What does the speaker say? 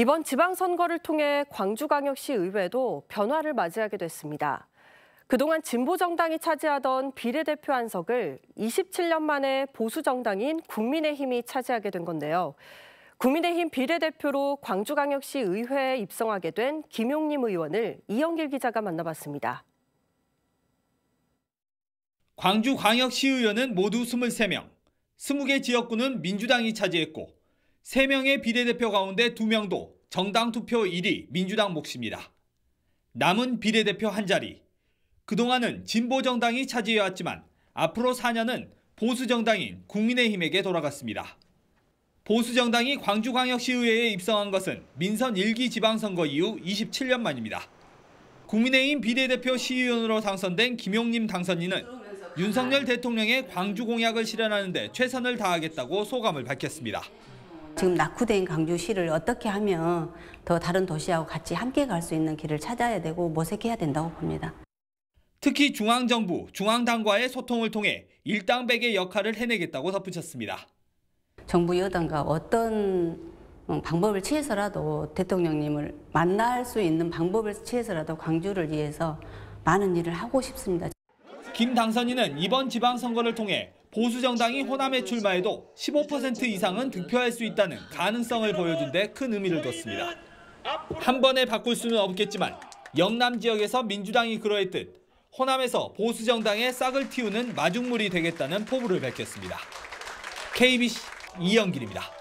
이번 지방선거를 통해 광주광역시 의회도 변화를 맞이하게 됐습니다. 그동안 진보정당이 차지하던 비례대표 한석을 27년 만에 보수정당인 국민의힘이 차지하게 된 건데요. 국민의힘 비례대표로 광주광역시 의회에 입성하게 된 김용림 의원을 이영길 기자가 만나봤습니다. 광주광역시 의원은 모두 23명, 20개 지역구는 민주당이 차지했고 3명의 비례대표 가운데 2명도 정당 투표 1위 민주당 몫입니다. 남은 비례대표 한 자리. 그동안은 진보 정당이 차지해왔지만 앞으로 4년은 보수 정당인 국민의힘에게 돌아갔습니다. 보수 정당이 광주광역시의회에 입성한 것은 민선 1기 지방선거 이후 27년 만입니다. 국민의힘 비례대표 시의원으로 당선된 김용림 당선인은 윤석열 대통령의 광주 공약을 실현하는 데 최선을 다하겠다고 소감을 밝혔습니다. 지금 낙후된 광주시를 어떻게 하면 더 다른 도시하고 같이 함께 갈 수 있는 길을 찾아야 되고 모색해야 된다고 봅니다. 특히 중앙정부, 중앙당과의 소통을 통해 일당백의 역할을 해내겠다고 덧붙였습니다. 정부 여당과 어떤 어, 방법을 취해서라도 대통령님을 만날 수 있는 방법을 취해서라도 광주를 위해서 많은 일을 하고 싶습니다. 김 당선인은 이번 지방선거를 통해 보수정당이 호남에 출마해도 15% 이상은 득표할 수 있다는 가능성을 보여준 데 큰 의미를 뒀습니다. 한 번에 바꿀 수는 없겠지만 영남 지역에서 민주당이 그러했듯 호남에서 보수정당의 싹을 틔우는 마중물이 되겠다는 포부를 밝혔습니다. KBC 이영길입니다.